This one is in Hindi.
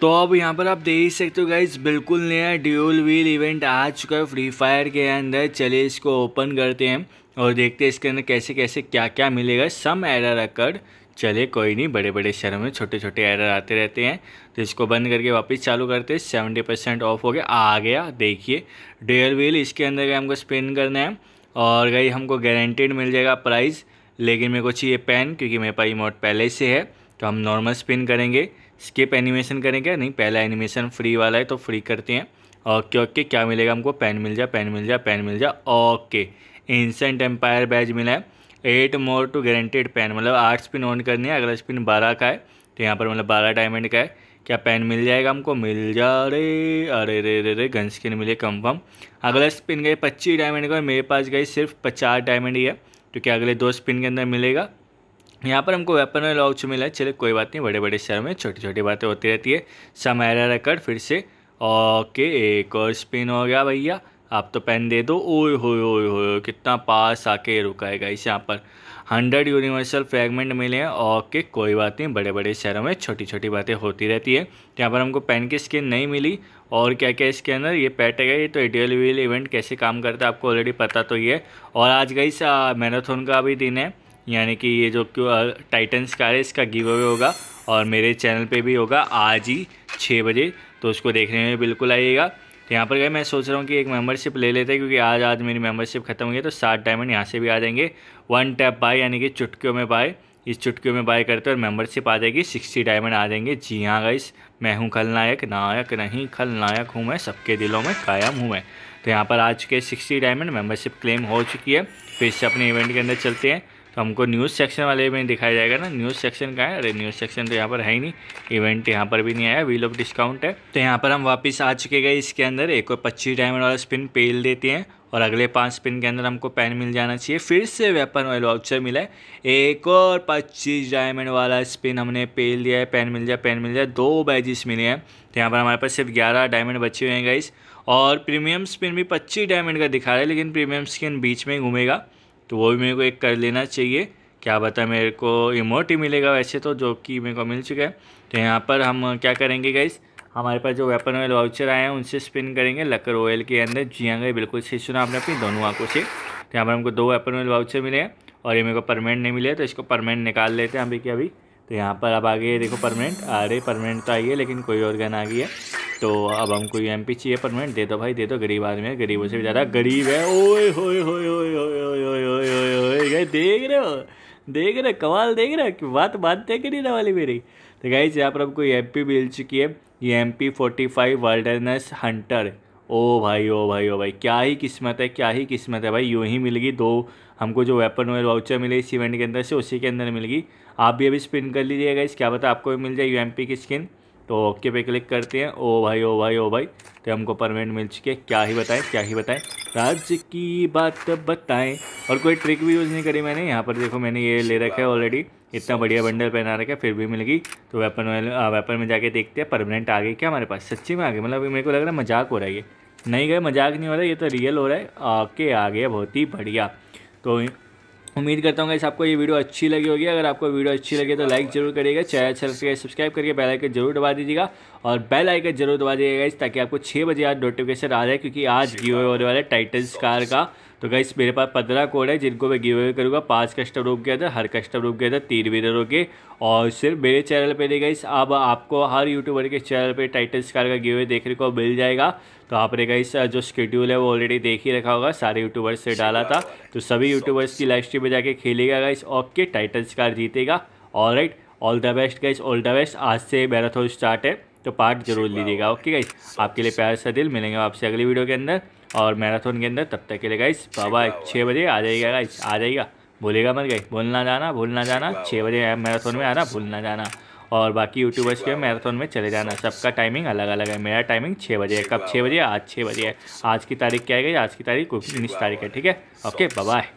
तो अब यहाँ पर आप देख सकते हो गाइज बिल्कुल नया ड्यूल व्हील इवेंट आ चुका है फ्री फायर के अंदर चलिए इसको ओपन करते हैं और देखते हैं इसके अंदर कैसे कैसे क्या क्या मिलेगा सम एरर अकर चले कोई नहीं बड़े बड़े शहरों में छोटे छोटे एरर आते रहते हैं तो इसको बंद करके वापस चालू करते हैं सेवेंटी परसेंट ऑफ हो गया आ गया देखिए डेयर व्हील इसके अंदर हमको स्पिन करना है और गई हमको गारंटेड मिल जाएगा प्राइज़ लेकिन मेरे को चाहिए पेन क्योंकि मेरे पास रिमोट पहले से है तो हम नॉर्मल स्पिन करेंगे स्किप एनिमेशन करेंगे नहीं पहला एनिमेशन फ्री वाला है तो फ्री करते हैं ओके ओके क्या मिलेगा हमको पेन मिल जाए पेन मिल जाए पेन मिल जाए ओके इंसेंट एम्पायर बैज मिला है एट मोर टू गारंटेड पेन मतलब आठ स्पिन ऑन करनी है अगला स्पिन बारह का है तो यहाँ पर मतलब बारह डायमंड का है क्या पेन मिल जाएगा हमको मिल जा रे अरे रे रे रे गन स्किन मिले कंफर्म अगला स्पिन गए पच्चीस डायमंड का मेरे पास गई सिर्फ पचास डायमंड ही है तो क्या अगले दो स्पिन के अंदर मिलेगा यहाँ पर हमको वेपन और मिला मिला चले कोई बात नहीं बड़े बड़े शहर में छोटी छोटी बातें होती रहती है समायरा रिकॉर्ड फिर से ओके एक और स्पिन हो गया भैया आप तो पेन दे दो ओए होए ओ होए कितना पास आके रुका है गाइस यहाँ पर हंड्रेड यूनिवर्सल फ्रेगमेंट मिले हैं ओके कोई बात नहीं बड़े बड़े शहरों में छोटी छोटी बातें होती रहती है यहाँ पर हमको पेन की स्किन नहीं मिली और क्या क्या इसके अंदर ये पैट है ये तो एडियल व्हील इवेंट कैसे काम करता है आपको ऑलरेडी पता तो ही है और आज गाइस मैराथन का भी दिन है यानी कि ये जो टाइटन स्कार है इसका गिव अवे होगा और मेरे चैनल पे भी होगा आज ही छः बजे तो उसको देखने में बिल्कुल आइएगा तो यहाँ पर गए मैं सोच रहा हूँ कि एक मेंबरशिप ले लेते हैं क्योंकि आज आज मेरी मेंबरशिप खत्म हुई है तो सात डायमंड यहाँ से भी आ जाएंगे वन टैप बाय यानी कि चुटकियों में बाय इस चुटकियों में बाय करते और मेम्बरशिप आ जाएगी सिक्सटी डायमंड आ जाएंगे जी हाँ गाइस मैं हूँ खलनायक नायक नहीं खलनायक हूँ मैं सबके दिलों में कायम हूँ मैं तो यहाँ पर आज के सिक्सटी डायमंड मेम्बरशिप क्लेम हो चुकी है फिर से अपने इवेंट के अंदर चलते हैं तो हमको न्यूज़ सेक्शन वाले में दिखाया जाएगा ना न्यूज़ सेक्शन का है अरे न्यूज़ सेक्शन तो यहाँ पर है ही नहीं इवेंट यहाँ पर भी नहीं आया व्हील ऑफ डिस्काउंट है तो यहाँ पर हम वापस आ चुके गए इसके अंदर एक और पच्चीस डायमंड वाला स्पिन पेल देते हैं और अगले पाँच स्पिन के अंदर हमको पेन मिल जाना चाहिए फिर से वेपन ऑयल वाउचर मिला है एक और पच्चीस डायमंड वाला स्पिन हमने पेल दिया है पेन मिल जाए पेन मिल जाए दो बैजिस मिले हैं तो यहाँ पर हमारे पास सिर्फ ग्यारह डायमंड बचे हुए हैं गाइस और प्रीमियम स्पिन भी पच्चीस डायमंड का दिखा रहा है लेकिन प्रीमियम स्किन बीच में घूमेगा तो वो भी मेरे को एक कर लेना चाहिए क्या बताए मेरे को इमोट ही मिलेगा वैसे तो जो कि मेरे को मिल चुका है तो यहाँ पर हम क्या करेंगे गाइस हमारे पास जो वेपन ऑयल वाउचर आए हैं उनसे स्पिन करेंगे लकर ऑयल के अंदर जी हाँ गई बिल्कुल सही सुना आपने अपनी दोनों आंखों से तो यहाँ पर हमको दो वेपन ऑयल वाउचर मिले हैं और ये मेरे को परमानेंट नहीं मिले तो इसको परमानेंट निकाल लेते हैं अभी के अभी तो यहाँ पर अब आ गए देखो परमानेंट अरे परमानेंट तो आई है लेकिन कोई और गन आ गई है तो अब हमको यू एम चाहिए परमानेंट दे दो भाई दे दो गरीब आदमी है गरीबों से भी ज़्यादा गरीब है ओए होए होए गए देख रहे हो देख रहे कमाल देख रहे कि बात मानते कि नहीं ना वाली मेरी तो गाइज यहाँ पर हमको एम पी मिल चुकी है ये एम पी फोर्टी फाइव वर्ल्डनेस हंटर ओ भाई ओ भाई ओ भाई क्या ही किस्मत है क्या ही किस्मत है भाई यूँ ही मिल गई दो हमको जो वेपन वेल वाउचर मिले इस इवेंट के अंदर से उसी के अंदर मिल गई आप भी अभी स्पिन कर लीजिएगा इस क्या पता आपको भी मिल जाए यू की स्किन तो ओके पे क्लिक करते हैं ओ भाई ओ भाई ओ भाई तो हमको परमानेंट मिल चुके क्या ही बताएं क्या ही बताएं राज्य की बात बताएं और कोई ट्रिक भी यूज़ नहीं करी मैंने यहाँ पर देखो मैंने ये ले रखा है ऑलरेडी इतना बढ़िया बंडल पहना रखा है फिर भी मिल गई तो वेपन वेपन में जाके देखते हैं परमानेंट आ गई क्या हमारे पास सच्ची में आ गई मतलब मेरे को लग रहा है मजाक हो रहा है ये नहीं गए मजाक नहीं हो रहा है ये तो रियल हो रहा है ओके आ गया बहुत ही बढ़िया तो उम्मीद करता हूँ गाइस आपको ये वीडियो अच्छी लगी होगी अगर आपको वीडियो अच्छी लगी तो लाइक जरूर करिएगा चैनल अच्छा लगेगा सब्सक्राइब करके बेल आइकन जरूर दबा दीजिएगा और बेल आइकन जरूर दबा दीजिएगा गाइस ताकि आपको छः बजे आज नोटिफिकेशन आ जाए क्योंकि आज गिव होने वाले टाइटल्स कार का तो गाइस मेरे पास पंद्रह कोड है जिनको मैं गिव अवे करूँगा पाँच कस्टम रुक के अंदर हर कस्टम रूम के अंदर तीन विनरों के और सिर्फ मेरे चैनल पर नहीं गाइस अब आपको हर यूट्यूबर के चैनल पर टाइटल कार का गिव अवे देखने को मिल जाएगा तो आपने गाइस जो शेड्यूल है वो ऑलरेडी देख ही रखा होगा सारे यूट्यूबर्स से डाला था तो सभी यूट्यूबर्स की लाइव स्ट्रीम में जाके खेलेगा गाइस ओके टाइटन्स कार जीतेगा all right all the best guys all the best आज से मैराथन स्टार्ट है तो पार्ट जरूर लीजिएगा ओके गाइस आपके लिए प्यार सा दिल मिलेंगे आपसे अगली वीडियो के अंदर और मैराथन के अंदर तब तक के लिए गाइस बाबा छः बजे आ जाएगा गाइस आ जाएगा भूलेगा मत गई भूलना जाना भूलना जाना छः बजे मैराथन में आना भूलना जाना और बाकी यूट्यूबर्स के मैराथन में चले जाना सबका टाइमिंग अलग अलग है मेरा टाइमिंग छः बजे है कब छः बजे आज छः बजे है आज की तारीख क्या है गई आज की तारीख उन्नीस तारीख है ठीक है ओके बाय